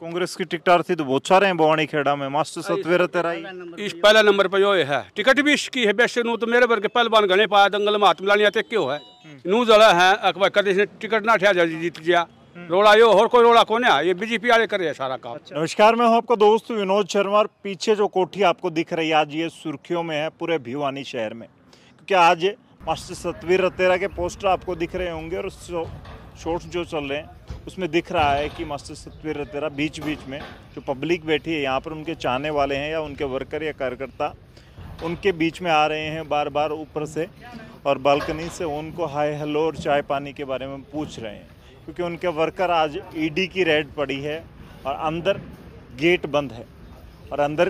कांग्रेस की टिकटार थी तो बहुत सारे हैं बवानी खेड़ा में मास्टर सतवीर तेराई इस पहला नंबर पर जो है टिकट भी इसकी है वैसे नू तो मेरे वर्ग के पहलवान गणे पाया दंगल में हाथ मिलाने आते क्यों है हम्म। नू जला है अखबार कदे से टिकट ना ठा जीत गया हम्म। रोड़ा यो और कोई रोड़ा कोने ये बीजेपी वाले कर रहे हैं सारा काम अच्छा। नमस्कार मैं हूँ आपका दोस्त विनोद शर्मा और पीछे जो कोठी आपको दिख रही है आज ये सुर्खियों में है पूरे भिवानी शहर में क्योंकि आज मास्टर सतवीर रतेरा के पोस्टर आपको दिख रहे होंगे और शॉर्ट्स जो चल रहे हैं उसमें दिख रहा है कि मास्टर सतवीर रतेरा बीच बीच में जो पब्लिक बैठी है यहाँ पर उनके चाहने वाले हैं या उनके वर्कर या कार्यकर्ता उनके बीच में आ रहे हैं बार बार ऊपर से और बालकनी से उनको हाय हेलो और चाय पानी के बारे में पूछ रहे हैं क्योंकि उनके वर्कर आज ईडी e की रेड पड़ी है और अंदर गेट बंद है और अंदर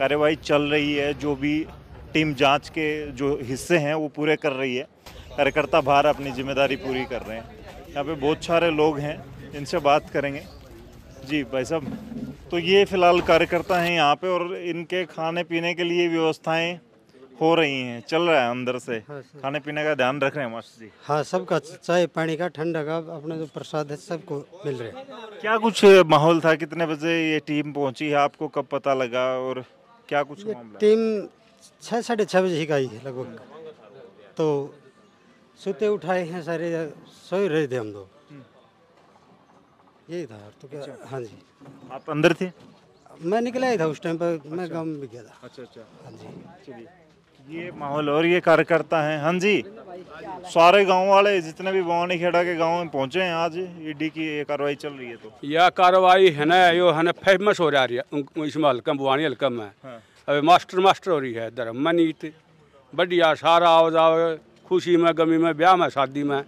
कार्रवाई चल रही है जो भी टीम जांच के जो हिस्से हैं वो पूरे कर रही है कार्यकर्ता बाहर अपनी जिम्मेदारी पूरी कर रहे हैं यहाँ पे बहुत सारे लोग हैं इनसे बात करेंगे जी भाई साहब तो ये फिलहाल कार्यकर्ता हैं यहाँ पे और इनके खाने पीने के लिए व्यवस्थाएं हो रही हैं चल रहा है अंदर से हाँ, खाने पीने का ध्यान रख रहे हैं मास्टर जी हाँ सबका चाय पानी का ठंडा का अपना जो प्रसाद है सबको मिल रहा है क्या कुछ माहौल था कितने बजे ये टीम पहुंची है आपको कब पता लगा और क्या कुछ टीम छः साढ़े छः बजे ही का ही है लगभग तो सूते उठाए हैं सारे सोए रहे थे हम लोग हम्म। यही था तो क्या अच्छा। हाँ जी आप अंदर थे मैं निकला ही था उस टाइम पर अच्छा। मैं गांव में गया था अच्छा अच्छा हाँ जी चलिए ये माहौल और ये कार्यकर्ता हैं हाँ जी सारे गांव वाले जितने भी बवानी खेड़ा के गांव में पहुंचे हैं आज ईडी की ये कार्रवाई चल रही है तो यह कार्रवाई है ना यो है ना फेमस हो जा रही है इसमें हल्का भवानी हल्का में हाँ। अभी मास्टर मास्टर हो रही है धर्म मनीत बढ़िया सारा आवाज जाओ खुशी में गमी में ब्याह में शादी में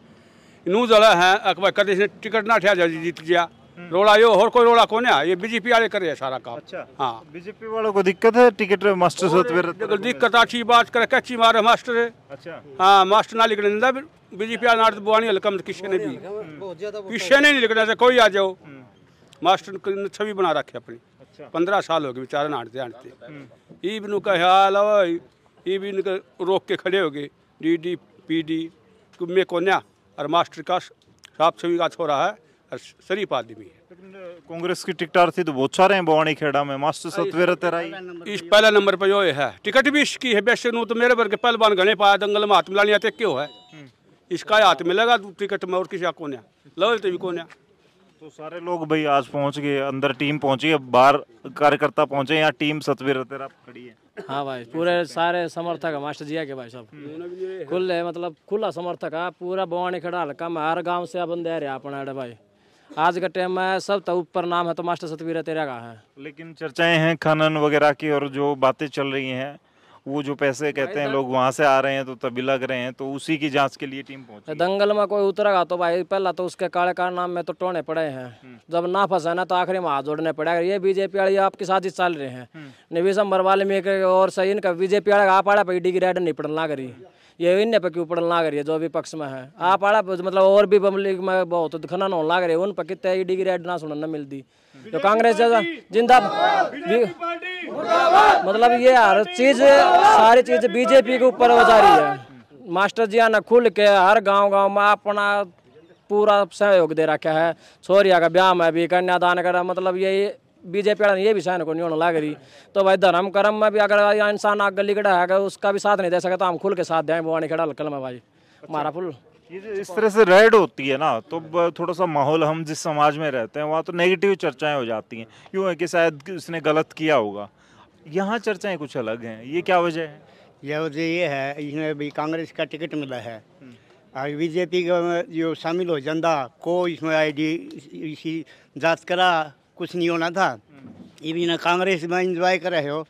इनू जड़ा है अकबर कद टिकट ना ठिया जल्दी जीत गया हम्म। रोड़ा यो और कोई रोड़ा है ये बीजेपी वाले करे सारा काम अच्छा हाँ बीजेपी वालों को दिक्कत है टिकट मास्टर से दिक्कत अच्छी बात करे कच्ची मारे मास्टर है अच्छा हाँ मास्टर ना लिखने दिंदा बीजेपी वाले नाट तो बुआनी हलकम मतलब किसी ने भी हम्म। किसी ने नहीं लिखना कोई आ जाओ हम्म। मास्टर ने छवि बना रखी अपनी अच्छा। पंद्रह साल हो गए बेचारे नाटते नाटते ई बिनू का हाल ई बिन रोक के खड़े हो गए डी डी पीडी में कोन्या और मास्टर का साफ छवि का छोरा है और शरीफ आदमी है कांग्रेस की टिकटार थी तो बहुत सारे हैं बवानी खेड़ा में मास्टर सतवेरा तेराई इस पहला नंबर पर यो है टिकट भी इसकी है वैसे तो मेरे भर के पहलवान गणे पाया दंगल में हाथ मिलाने आते क्यों है हम्म। इसका हाथ मिलेगा तो टिकट में और किसी कोन्या लवल तो भी कोन्या तो सारे लोग भाई आज पहुंच गए अंदर टीम पहुंची है बाहर कार्यकर्ता पहुंचे यहाँ टीम सतवीर तेरा खड़ी है हाँ भाई पूरे सारे समर्थक है मास्टर जिया के भाई सब खुल है मतलब खुला समर्थक है पूरा बवानी खड़ा हल्का हर गांव से अपन दे रहे अपना भाई आज के टाइम में सब तो ऊपर नाम है तो मास्टर सतवीर तेरा का है लेकिन चर्चाएं हैं खनन वगैरह की और जो बातें चल रही हैं वो जो पैसे कहते हैं लोग वहाँ से आ रहे हैं तो तभी लग रहे हैं तो उसी की जाँच के लिए टीम पहुंची दंगल में कोई उतरेगा तो भाई पहला तो उसके काले नाम में तो टोने पड़े हैं हम्म। जब ना फंसे ना तो आखिरी में हाथ जोड़ने पड़ेगा ये बीजेपी वाले आपके साथ ही चल रहे हैं हम्म। निविशम बरवाल में और सही इनका बीजेपी वाले आप आड़ा पे डिग्रेड नहीं पड़ना करी ये इन पक्की उपड़न लाग रही है जो विपक्ष में है आप आड़ा मतलब और भी पब्लिक में बहुत खनन होने लाग रही है उन पक्की तय डिग्री एड ना न मिलती जो कांग्रेस जिंदा मतलब ये हर चीज सारी चीज बीजेपी के ऊपर हो जा रही है मास्टर जी ने खुल के हर गांव गांव में अपना पूरा सहयोग दे रखा है छोरिया का ब्याह में भी कन्यादान कर मतलब यही बीजेपी वाला ये भी सहन को नहीं होने लग रही तो भाई धर्म कर्म में भी अगर यहाँ इंसान आग गली खड़ा है उसका भी साथ नहीं दे सके तो हम खुल के साथ दें भवानी खड़ा हलकल में भाई हमारा अच्छा। फुल इस तरह से रेड होती है ना तो थोड़ा सा माहौल हम जिस समाज में रहते हैं वहाँ तो नेगेटिव चर्चाएं हो जाती हैं यूँ है कि शायद उसने गलत किया होगा यहाँ चर्चाएं कुछ अलग हैं ये क्या वजह है यह वजह ये है इसमें भी कांग्रेस का टिकट मिला है हम्म। और बीजेपी का जो शामिल हो जंदा को इसमें आईडी इसी जात करा कुछ नहीं होना था इवन कांग्रेस में इंजॉय कर रहे हो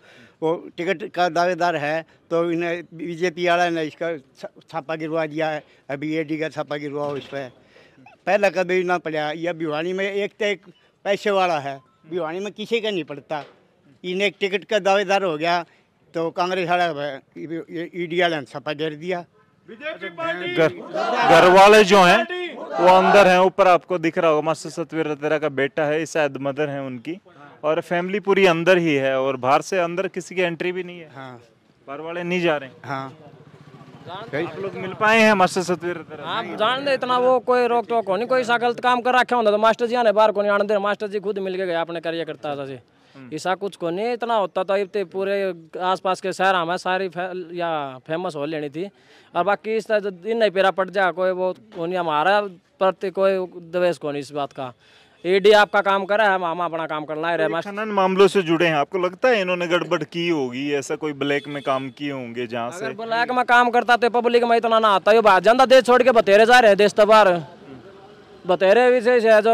वो टिकट का दावेदार है तो इन्हें बीजेपी वाला ने इसका छापा गिरवा दिया है अभी ए डी का छापा गिरवाओ इस पर पहला कभी ना पड़ा यह भिवानी में एक तो एक पैसे वाला है भिवानी में किसी का नहीं पड़ता इन्हें एक टिकट का दावेदार हो गया तो कांग्रेस वाला ई डी वाला ने छापा गिर दिया अच्छा, घर वाले जो हैं वो अंदर हैं ऊपर आपको दिख रहा होगा मास्टर सतवीर रतेरा का बेटा है शायद मदर है उनकी और फैमिली पूरी अंदर ही है और बाहर से अंदर किसी की एंट्री भी नहीं है घर हाँ। वाले नहीं जा रहे हैं हाँ। आप लोग मिल पाए हैं मास्टर सतवीर आप जान दे इतना वो कोई रोक टोक हो नहीं कोई सा गलत काम कर रखे होंगे तो मास्टर जी आने बार को नहीं आने दे मास्टर जी खुद मिल के गए आपने कार्यकर्ता जी हम्म। ऐसा कुछ को नहीं इतना होता था इतने पूरे आसपास के शहर हमें सारी फे, या फेमस हो लेनी थी और बाकी इस तरह तो दिन नहीं पेरा पट जा कोई वो तो नहीं हमारा प्रति कोई दवेश को नहीं इस बात का ईडी आपका काम कर रहा है मामा अपना काम करना है खनन मामलों से जुड़े हैं आपको लगता है इन्होंने गड़बड़ की होगी ऐसा कोई ब्लैक में काम किए होंगे जहाँ से ब्लैक में काम करता तो पब्लिक में इतना ना आता है जनता देश छोड़ के बतेरे जा रहे हैं देश तो बतेरे विशेष है जो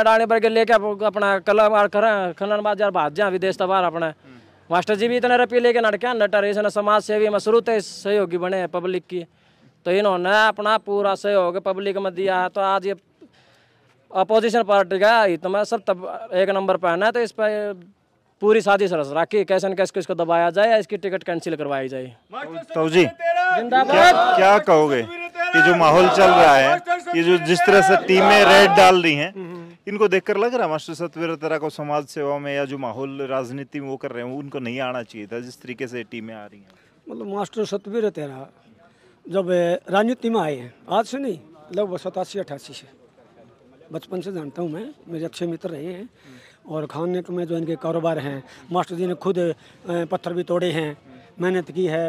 अडानी पर लेके अपना कला खनन बाजार भाज जा विदेश तबार अपने हम्म। मास्टर जी भी इतने रुपये लेके नटके नटर इसने समाज सेवी में शुरू से सहयोगी बने पब्लिक की तो इन्होंने अपना पूरा सहयोग पब्लिक में दिया है तो आज ये अपोजिशन पार्टी का तो मैं सब तब एक नंबर पर है तो इस पर पूरी शादी सरस राखी कैसे न कैसे इसको दबाया जाए इसकी टिकट कैंसिल करवाई जाए तो जी क्या, क्या कहोगे ये जो माहौल चल रहा है ये जो जिस तरह से टीमें रेड डाल रही हैं हम्म, हम्म। इनको देखकर लग रहा है मास्टर तरह को समाज सेवा में या जो माहौल राजनीति में वो कर रहे हैं उनको नहीं आना चाहिए था जिस तरीके से टीमें आ रही हैं मतलब मास्टर सतवीर तेरा जब राजनीति में आए हैं आज से नहीं लगभग सतासी अठासी से बचपन से जानता हूँ मैं मेरे अच्छे मित्र रहे हैं और खाने में जो इनके कारोबार हैं मास्टर जी ने खुद पत्थर भी तोड़े हैं मेहनत की है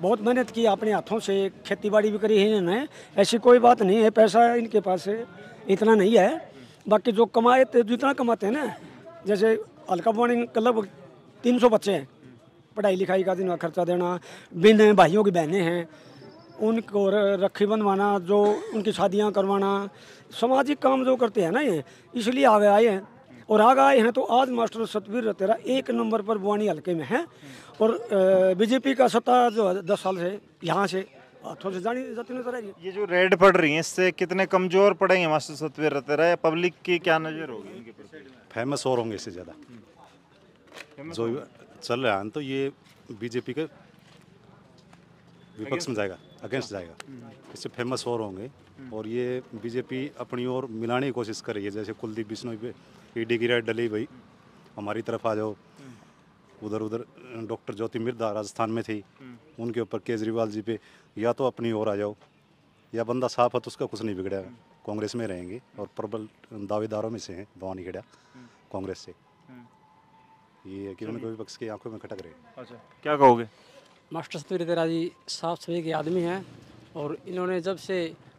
बहुत मेहनत की अपने हाथों से खेती बाड़ी भी करी है इन्होंने ऐसी कोई बात नहीं है पैसा इनके पास है इतना नहीं है बाकी जो कमाए जितना कमाते हैं ना जैसे हल्का बुआनी लगभग तीन सौ बच्चे हैं पढ़ाई लिखाई का दिन का खर्चा देना बिन भाइयों की बहनें हैं उनको रखी बनवाना जो उनकी शादियाँ करवाना सामाजिक काम जो करते हैं ना ये इसलिए आगे आए हैं और आग आए हैं तो आज मास्टर सतवीर रतेरा एक नंबर पर बुआनी हल्के में है और बीजेपी का सत्ता जो है दस साल से यहाँ से थोड़ी जानी जाती नजर आ रही है ये जो रेड पड़ रही है इससे कितने कमजोर पड़ेंगे मास्टर सतवीर रतेरा या पब्लिक की क्या नज़र होगी फेमस और होंगे इससे ज़्यादा जो चल रहा है तो ये बीजेपी के विपक्ष में जाएगा अगेंस्ट जाएगा हम्म। इससे फेमस और होंगे हम्म। और ये बीजेपी अपनी ओर मिलाने की कोशिश कर रही है जैसे कुलदीप बिश्नोई पे ईडी की रेड डली भाई हमारी तरफ आ जाओ उधर उधर डॉक्टर ज्योति मिर्दा राजस्थान में थी उनके ऊपर केजरीवाल जी पे या तो अपनी ओर आ जाओ या बंदा साफ है तो उसका कुछ नहीं बिगड़ेगा कांग्रेस में रहेंगे और प्रबल दावेदारों में से हैं भवानी खेड़ा कांग्रेस से ये है कि उनको विपक्ष की आंखों में खटक रहे अच्छा क्या कहोगे मास्टर सतवीर तेरा जी साफ सफाई के आदमी हैं और इन्होंने जब से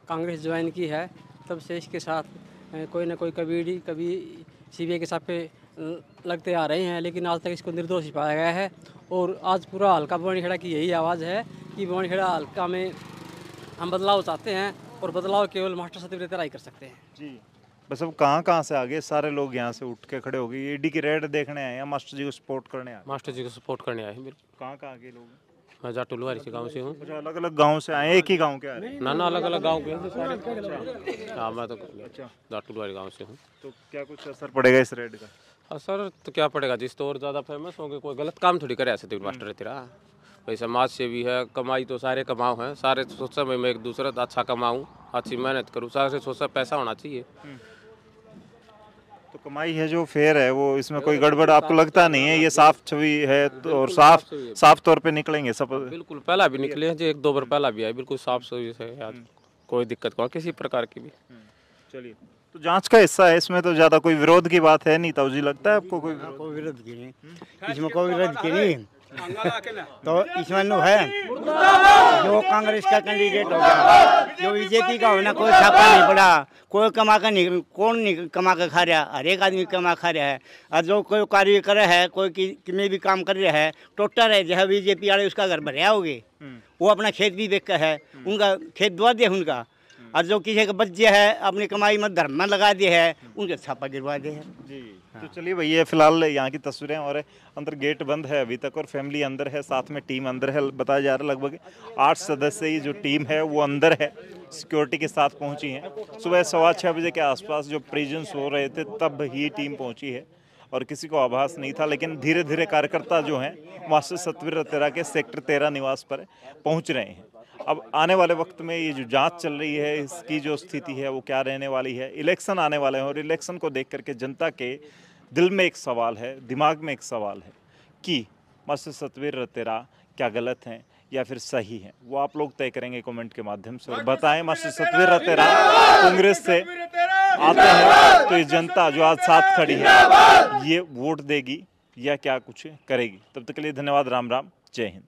कांग्रेस ज्वाइन की है तब से इसके साथ कोई ना कोई कबीड़ी कभी सीबीआई के पे लगते आ रहे हैं लेकिन आज तक इसको निर्दोष ही पाया गया है और आज पूरा हल्का खेड़ा की यही आवाज़ है कि खेड़ा हल्का में हम बदलाव चाहते हैं और बदलाव केवल मास्टर सत्यव्रत ही कर सकते हैं जी बस अब कहाँ कहाँ से आ गए सारे लोग यहाँ से उठ के खड़े हो गए ईडी की रेड देखने आए या मास्टर जी को सपोर्ट करने आए मास्टर जी को सपोर्ट करने आए कहाँ कहाँ के लोग मैं जाटुलवारी से गांव से हूँ अच्छा, अलग अलग गांव से आए एक ही गांव के आ ना ना अलग अलग गांव के अच्छा। हाँ मैं तो अच्छा। जाटुलवारी गांव से हूँ तो क्या कुछ असर पड़ेगा इस रेड का असर तो क्या पड़ेगा जिस तो और ज़्यादा फेमस होंगे कोई गलत काम थोड़ी करे ऐसे तो मास्टर तेरा भाई समाज से भी है कमाई तो सारे कमाओ हैं सारे सोचा मैं एक दूसरा अच्छा कमाऊँ अच्छी मेहनत करूँ सारे सोचा पैसा होना चाहिए हम्म। तो कमाई है जो फेयर है वो इसमें कोई गड़बड़ आपको लगता नहीं है हाँ, ये साफ छवि है हाँ, तो और साफ साफ तौर पे निकलेंगे सब बिल्कुल पहला भी निकले हैं जो एक दो बार पहला भी आया बिल्कुल साफ छवि है हम्म। कोई दिक्कत को किसी प्रकार की भी हम्म, चलिए तो जांच का हिस्सा है इसमें तो ज्यादा कोई विरोध की बात है नहीं तो जी लगता है आपको कोई विरोध की नहीं हम्म। इसमें कोई विरोध की नहीं तो इसमें है जो कांग्रेस का कैंडिडेट हो गया जो बीजेपी का होना कोई छापा नहीं पड़ा कोई कमा कर नहीं कौन नहीं कमा कर खा रहा हर एक आदमी कमा खा रहा है और जो कोई कार्य कर रहा है कोई कि में भी काम कर रहा है टोटल है जहाँ बीजेपी वाले उसका घर भरया होगी वो अपना खेत भी बेचकर है हम्म। उनका खेत दुआ दे उनका और जो किसी का बच्चे है अपनी कमाई में धर्म में लगा दिया है हम्म। उनके छापा गिरवा दिया है जी हाँ। तो चलिए भैया फिलहाल यहाँ की तस्वीरें और अंदर गेट बंद है अभी तक और फैमिली अंदर है साथ में टीम अंदर है बताया जा रहा है लगभग आठ सदस्य ही जो टीम है वो अंदर है सिक्योरिटी के साथ पहुँची है सुबह सवा छः बजे के आसपास जो प्रिजन्स हो रहे थे तब ही टीम पहुँची है और किसी को आभास नहीं था लेकिन धीरे धीरे कार्यकर्ता जो हैं मास्टर सतवीर तेरह के सेक्टर तेरह निवास पर पहुंच रहे हैं अब आने वाले वक्त में ये जो जांच चल रही है इसकी जो स्थिति है वो क्या रहने वाली है इलेक्शन आने वाले हैं और इलेक्शन को देख करके जनता के दिल में एक सवाल है दिमाग में एक सवाल है कि मास्टर सतवीर रतेरा क्या गलत हैं या फिर सही है वो आप लोग तय करेंगे कमेंट के माध्यम से और बताएं मास्टर सतवीर रतेरा कांग्रेस से आता है तो ये जनता जो आज साथ खड़ी है ये वोट देगी या क्या कुछ करेगी तब तक के लिए धन्यवाद राम राम जय हिंद